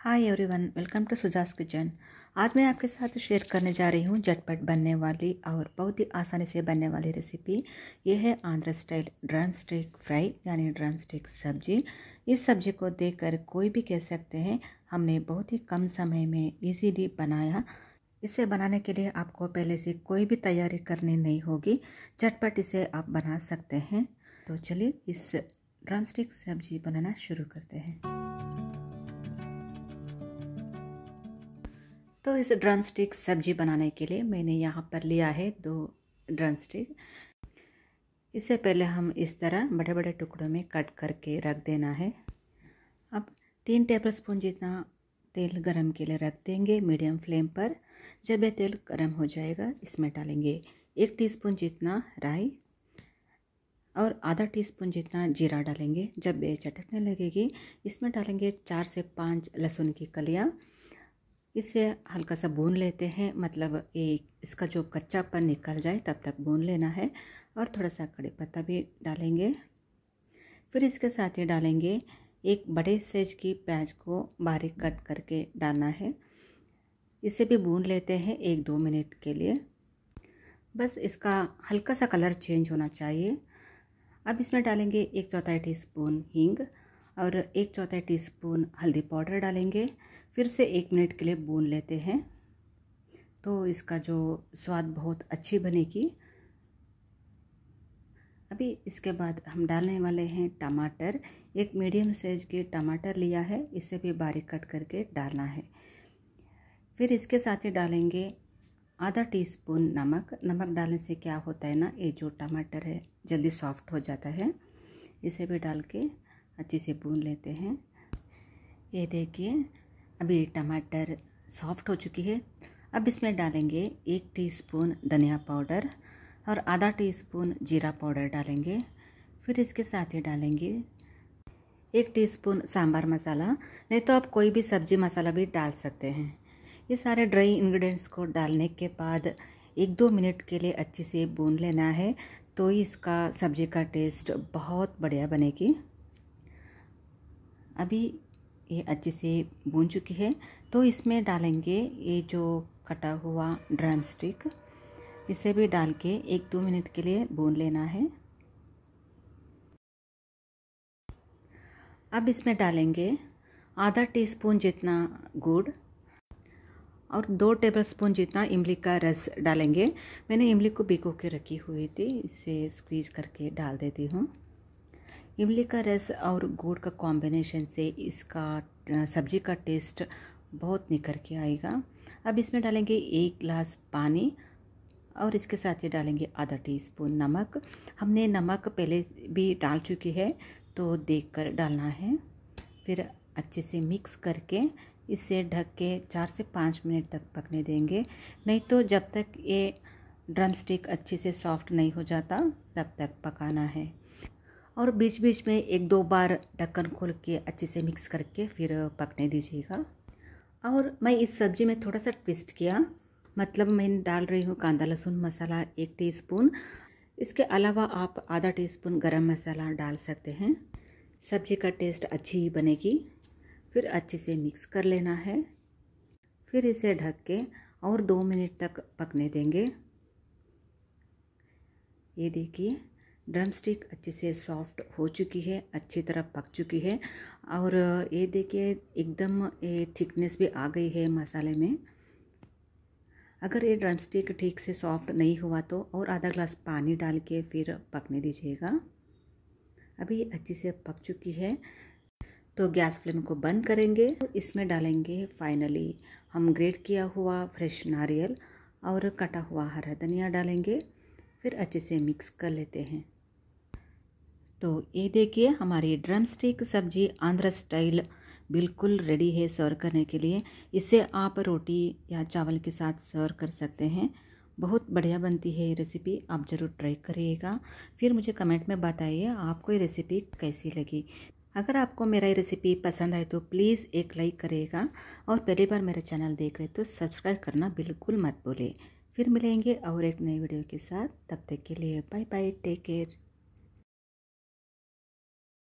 hi everyone welcome to Suja's kitchen आज मैं आपके साथ शेयर करने जा रही हूँ झटपट बनने वाली और बहुत ही आसानी से बनने वाली रेसिपी ये है Andhra style drumstick fry यानी ड्रम स्टिक सब्जी इस सब्जी को देखकर कोई भी कह सकते हैं हमने बहुत ही कम समय में इजीली बनाया इसे बनाने के लिए आपको पहले से कोई भी तैयारी करनी नहीं होगी झटपट इसे आप बना सकते हैं तो चलिए इस ड्रम स्टिक सब्जी बनाना शुरू करते हैं तो इस ड्रम स्टिक सब्जी बनाने के लिए मैंने यहाँ पर लिया है दो ड्रम स्टिक इससे पहले हम इस तरह बड़े बड़े टुकड़ों में कट करके रख देना है अब तीन टेबल स्पून जितना तेल गरम के लिए रख देंगे मीडियम फ्लेम पर जब यह तेल गरम हो जाएगा इसमें डालेंगे एक टीस्पून जितना राई और आधा टीस्पून जितना जीरा डालेंगे जब ये चटकने लगेगी इसमें डालेंगे चार से पाँच लहसुन की कलियाँ इसे हल्का सा भून लेते हैं मतलब एक इसका जो कच्चापन निकल जाए तब तक भून लेना है और थोड़ा सा कड़ी पत्ता भी डालेंगे फिर इसके साथ ही डालेंगे एक बड़े साइज की प्याज को बारीक कट करके डालना है इसे भी भून लेते हैं एक दो मिनट के लिए बस इसका हल्का सा कलर चेंज होना चाहिए अब इसमें डालेंगे एक चौथाई टी स्पून हींग और एक चौथाई टीस्पून हल्दी पाउडर डालेंगे फिर से एक मिनट के लिए भून लेते हैं तो इसका जो स्वाद बहुत अच्छी बनेगी अभी इसके बाद हम डालने वाले हैं टमाटर एक मीडियम साइज के टमाटर लिया है इसे भी बारीक कट करके डालना है फिर इसके साथ ही डालेंगे आधा टीस्पून नमक नमक डालने से क्या होता है ना ये जो टमाटर है जल्दी सॉफ्ट हो जाता है इसे भी डाल के अच्छे से भून लेते हैं ये देखिए अभी टमाटर सॉफ्ट हो चुकी है अब इसमें डालेंगे एक टीस्पून धनिया पाउडर और आधा टीस्पून जीरा पाउडर डालेंगे फिर इसके साथ ही डालेंगे एक टीस्पून सांभर मसाला नहीं तो आप कोई भी सब्जी मसाला भी डाल सकते हैं ये सारे ड्राई इंग्रेडिएंट्स को डालने के बाद एक दो मिनट के लिए अच्छे से भून लेना है तो इसका सब्जी का टेस्ट बहुत बढ़िया बनेगी अभी ये अच्छे से भून चुकी है तो इसमें डालेंगे ये जो कटा हुआ ड्रम स्टिक इसे भी डाल के एक दो मिनट के लिए भून लेना है अब इसमें डालेंगे आधा टीस्पून जितना गुड़ और दो टेबलस्पून जितना इमली का रस डालेंगे मैंने इमली को भिगो के रखी हुई थी इसे स्क्वीज़ करके डाल देती हूँ इमली का रस और गुड़ का कॉम्बिनेशन से इसका सब्ज़ी का टेस्ट बहुत निखर के आएगा अब इसमें डालेंगे एक गिलास पानी और इसके साथ ही डालेंगे आधा टीस्पून नमक हमने नमक पहले भी डाल चुकी है तो देख कर डालना है फिर अच्छे से मिक्स करके इसे ढक के चार से पाँच मिनट तक पकने देंगे नहीं तो जब तक ये ड्रम स्टिक अच्छे से सॉफ्ट नहीं हो जाता तब तक पकाना है और बीच बीच में एक दो बार ढक्कन खोल के अच्छे से मिक्स करके फिर पकने दीजिएगा और मैं इस सब्ज़ी में थोड़ा सा ट्विस्ट किया मतलब मैं डाल रही हूँ कांदा लहसुन मसाला एक टीस्पून इसके अलावा आप आधा टीस्पून गरम मसाला डाल सकते हैं सब्ज़ी का टेस्ट अच्छी ही बनेगी फिर अच्छे से मिक्स कर लेना है फिर इसे ढक के और दो मिनट तक पकने देंगे ये देखिए ड्रमस्टिक अच्छे से सॉफ्ट हो चुकी है अच्छी तरह पक चुकी है और ये देखिए एकदम ये थिकनेस भी आ गई है मसाले में अगर ये ड्रमस्टिक ठीक से सॉफ्ट नहीं हुआ तो और आधा ग्लास पानी डाल के फिर पकने दीजिएगा अभी अच्छे से पक चुकी है तो गैस फ्लेम को बंद करेंगे तो इसमें डालेंगे फाइनली हम ग्रेट किया हुआ फ्रेश नारियल और कटा हुआ हरा धनिया डालेंगे फिर अच्छे से मिक्स कर लेते हैं तो ये देखिए हमारी ड्रम स्टिक सब्जी आंध्र स्टाइल बिल्कुल रेडी है सर्व करने के लिए इसे आप रोटी या चावल के साथ सर्व कर सकते हैं बहुत बढ़िया बनती है ये रेसिपी आप ज़रूर ट्राई करिएगा फिर मुझे कमेंट में बताइए आपको ये रेसिपी कैसी लगी अगर आपको मेरा ये रेसिपी पसंद आए तो प्लीज़ एक लाइक करिएगा और पहली बार मेरा चैनल देख रहे तो सब्सक्राइब करना बिल्कुल मत बोले फिर मिलेंगे और एक नई वीडियो के साथ तब तक के लिए बाय बाय टेक केयर